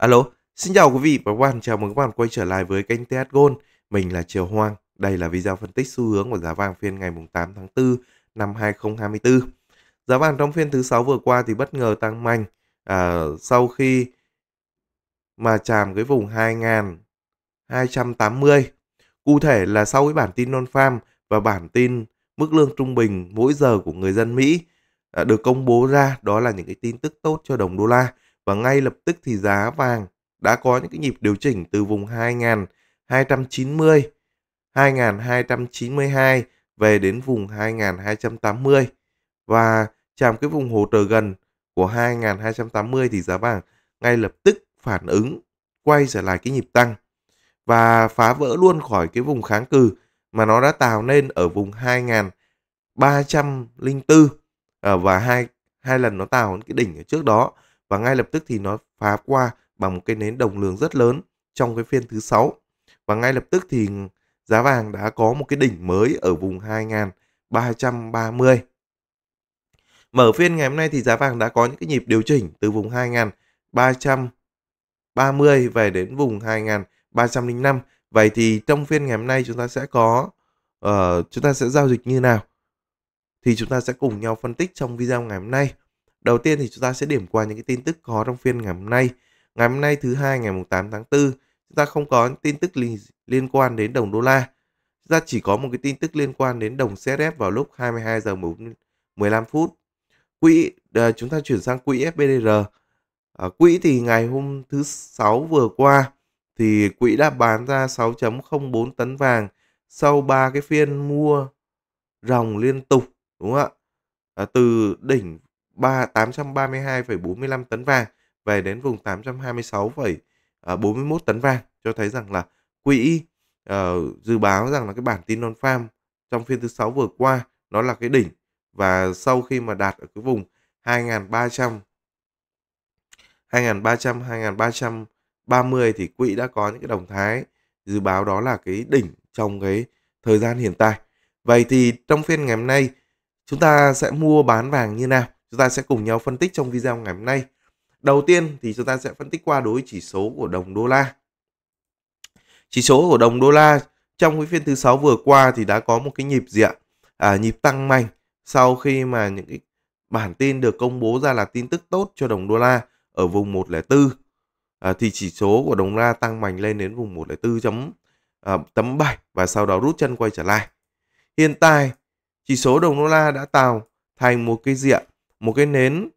Alo, xin chào quý vị và các bạn, chào mừng các bạn quay trở lại với kênh TH Gold. Mình là Triều Hoang, đây là video phân tích xu hướng của giá vàng phiên ngày 8 tháng 4 năm 2024. Giá vàng trong phiên thứ sáu vừa qua thì bất ngờ tăng mạnh à, sau khi mà chạm cái vùng 2.280. Cụ thể là sau cái bản tin non-farm và bản tin mức lương trung bình mỗi giờ của người dân Mỹ à, được công bố ra, đó là những cái tin tức tốt cho đồng đô la và ngay lập tức thì giá vàng đã có những cái nhịp điều chỉnh từ vùng 2290, 2292 về đến vùng 2280 và chạm cái vùng hỗ trợ gần của 2280 thì giá vàng ngay lập tức phản ứng quay trở lại cái nhịp tăng và phá vỡ luôn khỏi cái vùng kháng cự mà nó đã tạo nên ở vùng 2304 ờ, và hai hai lần nó tạo cái đỉnh ở trước đó và ngay lập tức thì nó phá qua bằng một cái nến đồng lường rất lớn trong cái phiên thứ sáu và ngay lập tức thì giá vàng đã có một cái đỉnh mới ở vùng 2330. Mở phiên ngày hôm nay thì giá vàng đã có những cái nhịp điều chỉnh từ vùng 2330 về đến vùng 2305. Vậy thì trong phiên ngày hôm nay chúng ta sẽ có uh, chúng ta sẽ giao dịch như nào? Thì chúng ta sẽ cùng nhau phân tích trong video ngày hôm nay. Đầu tiên thì chúng ta sẽ điểm qua những cái tin tức có trong phiên ngày hôm nay. Ngày hôm nay thứ hai ngày 8 tháng 4, chúng ta không có tin tức liên, liên quan đến đồng đô la. Chúng ta chỉ có một cái tin tức liên quan đến đồng CSF vào lúc 22 giờ 15 phút. Quỹ à, chúng ta chuyển sang quỹ FBDR. À, ờ, quỹ thì ngày hôm thứ sáu vừa qua thì quỹ đã bán ra 6.04 tấn vàng sau ba cái phiên mua ròng liên tục đúng không ạ? À, từ đỉnh 832,45 tấn vàng về đến vùng 826,41 ờ, tấn vàng cho thấy rằng là quỹ uh, ờ, dự báo rằng là cái bản tin non farm trong phiên thứ sáu vừa qua nó là cái đỉnh và sau khi mà đạt ở cái vùng 2300 2300 2330 thì quỹ đã có những cái động thái dự báo đó là cái đỉnh trong cái thời gian hiện tại. Vậy thì trong phiên ngày hôm nay chúng ta sẽ mua bán vàng như nào? Chúng ta sẽ cùng nhau phân tích trong video ngày hôm nay. Đầu tiên thì chúng ta sẽ phân tích qua đối chỉ số của đồng đô la. Chỉ số của đồng đô la trong cái phiên thứ sáu vừa qua thì đã có một cái nhịp gì À, nhịp tăng mạnh sau khi mà những cái bản tin được công bố ra là tin tức tốt cho đồng đô la ở vùng 104 à, thì chỉ số của đồng đô la tăng mạnh lên đến vùng 104 chấm à, tấm 7 và sau đó rút chân quay trở lại. Hiện tại chỉ số đồng đô la đã tạo thành một cái diện một cái nến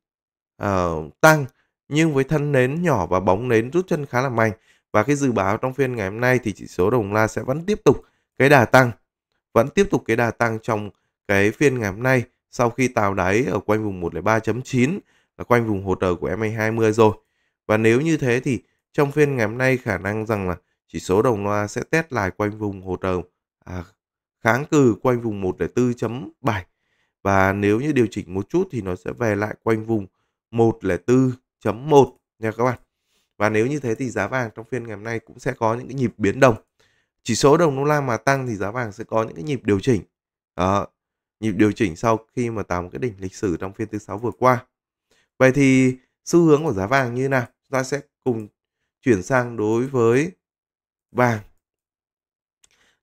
uh, tăng nhưng với thân nến nhỏ và bóng nến rút chân khá là mạnh và cái dự báo trong phiên ngày hôm nay thì chỉ số đồng la sẽ vẫn tiếp tục cái đà tăng vẫn tiếp tục cái đà tăng trong cái phiên ngày hôm nay sau khi tạo đáy ở quanh vùng 103.9 là quanh vùng hỗ trợ của MA20 rồi. Và nếu như thế thì trong phiên ngày hôm nay khả năng rằng là chỉ số đồng loa sẽ test lại quanh vùng hỗ trợ à, kháng cự quanh vùng 104.7 và nếu như điều chỉnh một chút thì nó sẽ về lại quanh vùng 104.1 nha các bạn. Và nếu như thế thì giá vàng trong phiên ngày hôm nay cũng sẽ có những cái nhịp biến động. Chỉ số đồng đô la mà tăng thì giá vàng sẽ có những cái nhịp điều chỉnh. Đó, nhịp điều chỉnh sau khi mà tạo một cái đỉnh lịch sử trong phiên thứ sáu vừa qua. Vậy thì xu hướng của giá vàng như nào? Chúng ta sẽ cùng chuyển sang đối với vàng.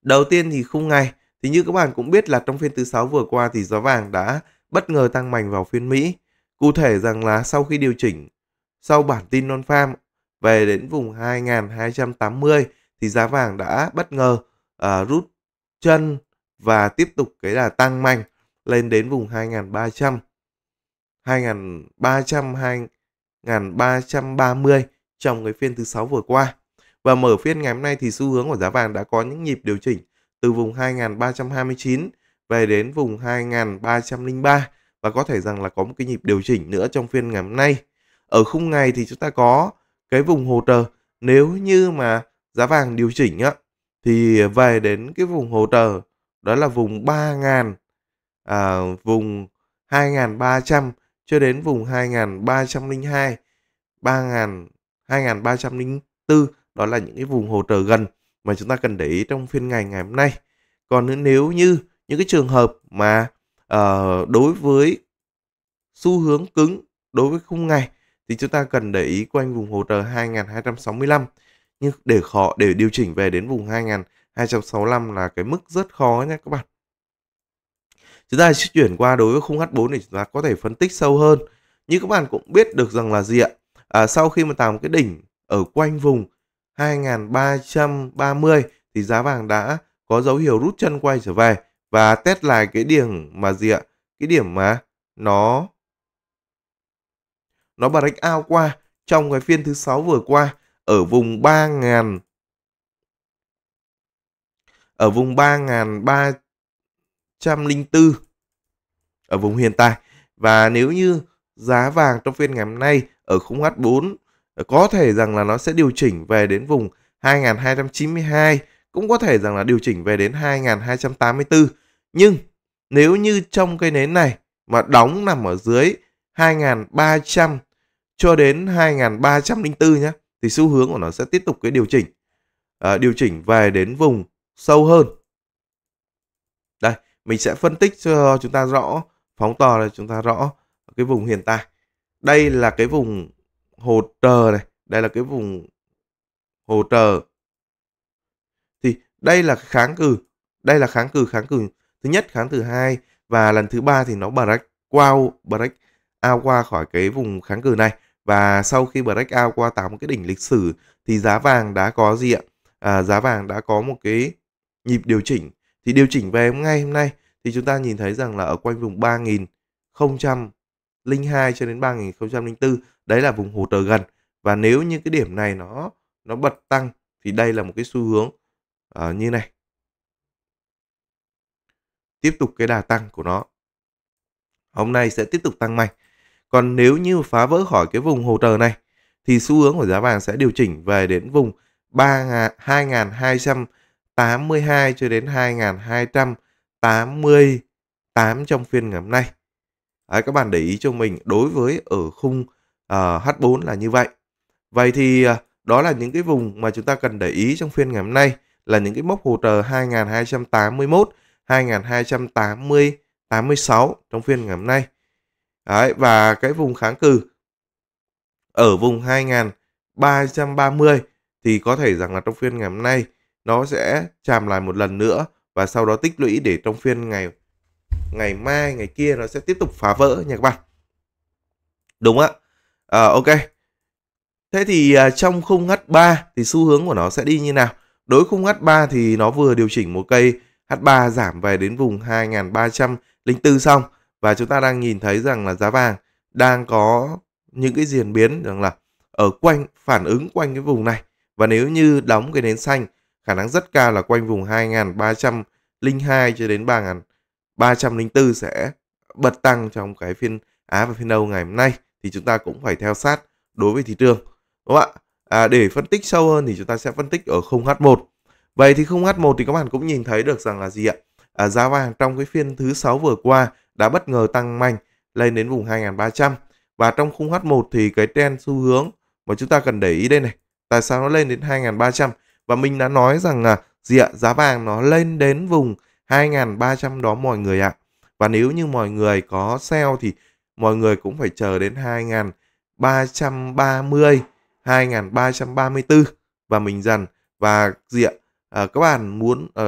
Đầu tiên thì khung ngày thì như các bạn cũng biết là trong phiên thứ sáu vừa qua thì giá vàng đã bất ngờ tăng mạnh vào phiên Mỹ. Cụ thể rằng là sau khi điều chỉnh, sau bản tin non-farm về đến vùng 2280 thì giá vàng đã bất ngờ uh, rút chân và tiếp tục cái là tăng mạnh lên đến vùng 2300 2300 2330 trong cái phiên thứ sáu vừa qua. Và mở phiên ngày hôm nay thì xu hướng của giá vàng đã có những nhịp điều chỉnh từ vùng 2329 về đến vùng 2303 và có thể rằng là có một cái nhịp điều chỉnh nữa trong phiên ngày hôm nay. Ở khung ngày thì chúng ta có cái vùng hỗ trợ nếu như mà giá vàng điều chỉnh á thì về đến cái vùng hỗ trợ đó là vùng 3000 à, vùng 2300 cho đến vùng 2302 3000 2304 đó là những cái vùng hỗ trợ gần mà chúng ta cần để ý trong phiên ngày ngày hôm nay. Còn nếu như những cái trường hợp mà uh, đối với xu hướng cứng đối với khung ngày thì chúng ta cần để ý quanh vùng hỗ trợ 2265 nhưng để khó để điều chỉnh về đến vùng 2265 là cái mức rất khó nha các bạn. Chúng ta sẽ chuyển qua đối với khung H4 để chúng ta có thể phân tích sâu hơn. Như các bạn cũng biết được rằng là gì ạ? À, sau khi mà tạo một cái đỉnh ở quanh vùng 2330 thì giá vàng đã có dấu hiệu rút chân quay trở về và test lại cái điểm mà gì ạ? Cái điểm mà nó nó break out qua trong cái phiên thứ sáu vừa qua ở vùng 3000 ở vùng 3304 ở vùng hiện tại và nếu như giá vàng trong phiên ngày hôm nay ở khung H4 có thể rằng là nó sẽ điều chỉnh về đến vùng 2292 cũng có thể rằng là điều chỉnh về đến 2284 nhưng nếu như trong cây nến này mà đóng nằm ở dưới 2300 cho đến 2304 nhé thì xu hướng của nó sẽ tiếp tục cái điều chỉnh à, điều chỉnh về đến vùng sâu hơn đây mình sẽ phân tích cho chúng ta rõ phóng to để chúng ta rõ cái vùng hiện tại đây là cái vùng hỗ trợ này, đây là cái vùng hỗ trợ Thì đây là kháng cự đây là kháng cự kháng cự thứ nhất, kháng cử hai và lần thứ ba thì nó break qua break out qua khỏi cái vùng kháng cự này và sau khi break out qua tám cái đỉnh lịch sử thì giá vàng đã có gì ạ? À, giá vàng đã có một cái nhịp điều chỉnh thì điều chỉnh về ngay hôm nay thì chúng ta nhìn thấy rằng là ở quanh vùng 3000 2002 cho đến 3004 đấy là vùng hỗ trợ gần và nếu như cái điểm này nó nó bật tăng thì đây là một cái xu hướng uh, như này tiếp tục cái đà tăng của nó hôm nay sẽ tiếp tục tăng mạnh còn nếu như phá vỡ khỏi cái vùng hỗ trợ này thì xu hướng của giá vàng sẽ điều chỉnh về đến vùng 3 2282 cho đến 2288 trong phiên ngày hôm nay. Đấy, các bạn để ý cho mình đối với ở khung uh, à, H4 là như vậy. Vậy thì uh, đó là những cái vùng mà chúng ta cần để ý trong phiên ngày hôm nay là những cái mốc hỗ trợ 2281, 2280, 86 trong phiên ngày hôm nay. Đấy, và cái vùng kháng cự ở vùng 2330 thì có thể rằng là trong phiên ngày hôm nay nó sẽ chạm lại một lần nữa và sau đó tích lũy để trong phiên ngày ngày mai ngày kia nó sẽ tiếp tục phá vỡ nha các bạn đúng ạ à, ok thế thì à, trong khung H3 thì xu hướng của nó sẽ đi như nào đối khung H3 thì nó vừa điều chỉnh một cây H3 giảm về đến vùng hai 2304 xong và chúng ta đang nhìn thấy rằng là giá vàng đang có những cái diễn biến rằng là ở quanh phản ứng quanh cái vùng này và nếu như đóng cái nến xanh khả năng rất cao là quanh vùng 2302 cho đến 3000 304 sẽ bật tăng trong cái phiên Á và phiên Âu ngày hôm nay thì chúng ta cũng phải theo sát đối với thị trường đúng không ạ à, để phân tích sâu hơn thì chúng ta sẽ phân tích ở khung h 1 vậy thì khung h 1 thì các bạn cũng nhìn thấy được rằng là gì ạ à, giá vàng trong cái phiên thứ sáu vừa qua đã bất ngờ tăng mạnh lên đến vùng 2.300 và trong khung H1 thì cái trend xu hướng mà chúng ta cần để ý đây này tại sao nó lên đến 2.300 và mình đã nói rằng là gì ạ giá vàng nó lên đến vùng 2.300 đó mọi người ạ. Và nếu như mọi người có sale thì mọi người cũng phải chờ đến 2330, 2334 và mình dần và gì ạ? À, các bạn muốn à,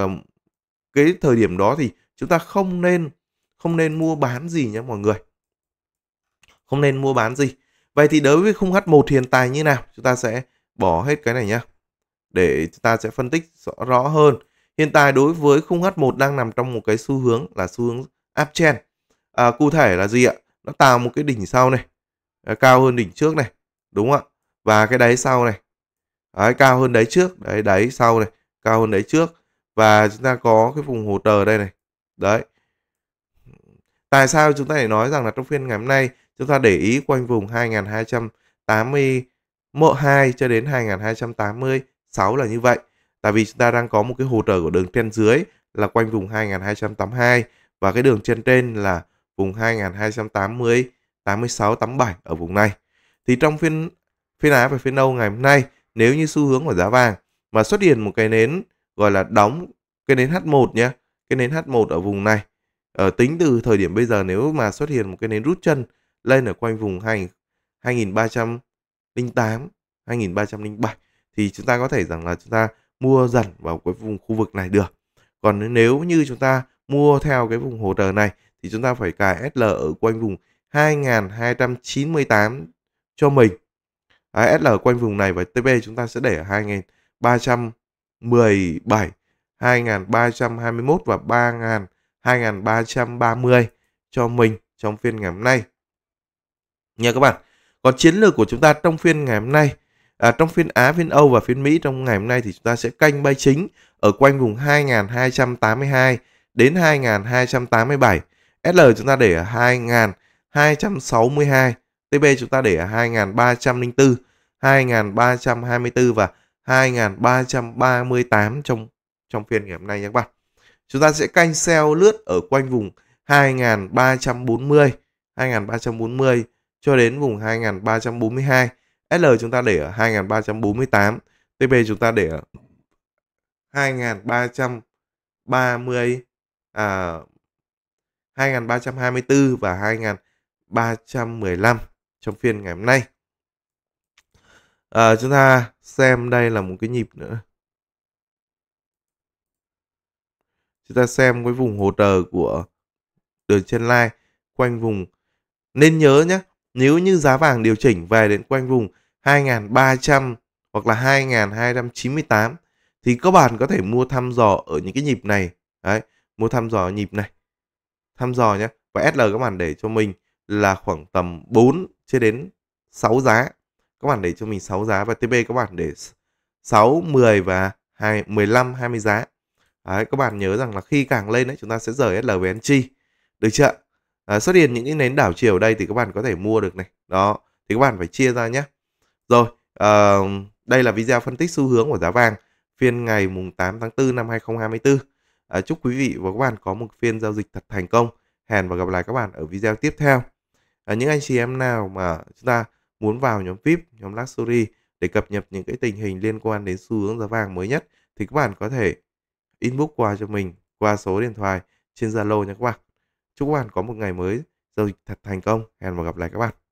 cái thời điểm đó thì chúng ta không nên không nên mua bán gì nhé mọi người. Không nên mua bán gì. Vậy thì đối với khung H1 hiện tại như nào? Chúng ta sẽ bỏ hết cái này nhé Để chúng ta sẽ phân tích rõ, rõ hơn Hiện tại đối với khung H1 đang nằm trong một cái xu hướng là xu hướng uptrend. À, cụ thể là gì ạ? Nó tạo một cái đỉnh sau này, à, cao hơn đỉnh trước này, đúng không ạ? Và cái đáy sau này, đấy, cao hơn đáy trước, đấy, đáy sau này, cao hơn đáy trước. Và chúng ta có cái vùng hỗ trợ đây này, đấy. Tại sao chúng ta lại nói rằng là trong phiên ngày hôm nay chúng ta để ý quanh vùng 2280 mộ 2 cho đến 2286 là như vậy tại vì chúng ta đang có một cái hỗ trợ của đường trên dưới là quanh vùng 2282 và cái đường trên trên là vùng 2280 86 87 ở vùng này. Thì trong phiên phiên Á và phiên Âu ngày hôm nay nếu như xu hướng của giá vàng mà xuất hiện một cái nến gọi là đóng cái nến H1 nhé, cái nến H1 ở vùng này. Ở ờ, tính từ thời điểm bây giờ nếu mà xuất hiện một cái nến rút chân lên ở quanh vùng 2 2308 2307 thì chúng ta có thể rằng là chúng ta mua dần vào cái vùng khu vực này được còn nếu như chúng ta mua theo cái vùng hỗ trợ này thì chúng ta phải cài SL ở quanh vùng 2298 cho mình à, SL quanh vùng này và TP chúng ta sẽ để ở 2317 2321 và 3000 2330 cho mình trong phiên ngày hôm nay nha các bạn còn chiến lược của chúng ta trong phiên ngày hôm nay À, trong phiên Á, phiên Âu và phiên Mỹ trong ngày hôm nay thì chúng ta sẽ canh bay chính ở quanh vùng 2282 đến 2287. SL chúng ta để ở 2262, TB chúng ta để ở 2304, 2324 và 2338 trong trong phiên ngày hôm nay nha các bạn. Chúng ta sẽ canh sell lướt ở quanh vùng 2340, 2340 cho đến vùng 2342 SL chúng ta để ở 2348, TP chúng ta để ở 2330 à 2324 và 2315 trong phiên ngày hôm nay. À, chúng ta xem đây là một cái nhịp nữa. Chúng ta xem cái vùng hỗ trợ của đường chân lai quanh vùng. Nên nhớ nhé, nếu như giá vàng điều chỉnh về đến quanh vùng 2.300 hoặc là 2.298 thì các bạn có thể mua thăm dò ở những cái nhịp này. Đấy, mua thăm dò nhịp này. Thăm dò nhé. Và SL các bạn để cho mình là khoảng tầm 4 cho đến 6 giá. Các bạn để cho mình 6 giá và TP các bạn để 6, 10 và 2, 15, 20 giá. Đấy, các bạn nhớ rằng là khi càng lên đấy chúng ta sẽ rời SL về chi. Được chưa? À, xuất hiện những cái nến đảo chiều ở đây thì các bạn có thể mua được này. Đó, thì các bạn phải chia ra nhé. Rồi, uh, đây là video phân tích xu hướng của giá vàng phiên ngày mùng 8 tháng 4 năm 2024. Uh, ờ, chúc quý vị và các bạn có một phiên giao dịch thật thành công. Hẹn và gặp lại các bạn ở video tiếp theo. Uh, những anh chị em nào mà chúng ta muốn vào nhóm VIP, nhóm Luxury để cập nhật những cái tình hình liên quan đến xu hướng giá vàng mới nhất thì các bạn có thể inbox qua cho mình qua số điện thoại trên Zalo nha các bạn. Chúc các bạn có một ngày mới giao dịch thật thành công. Hẹn và gặp lại các bạn.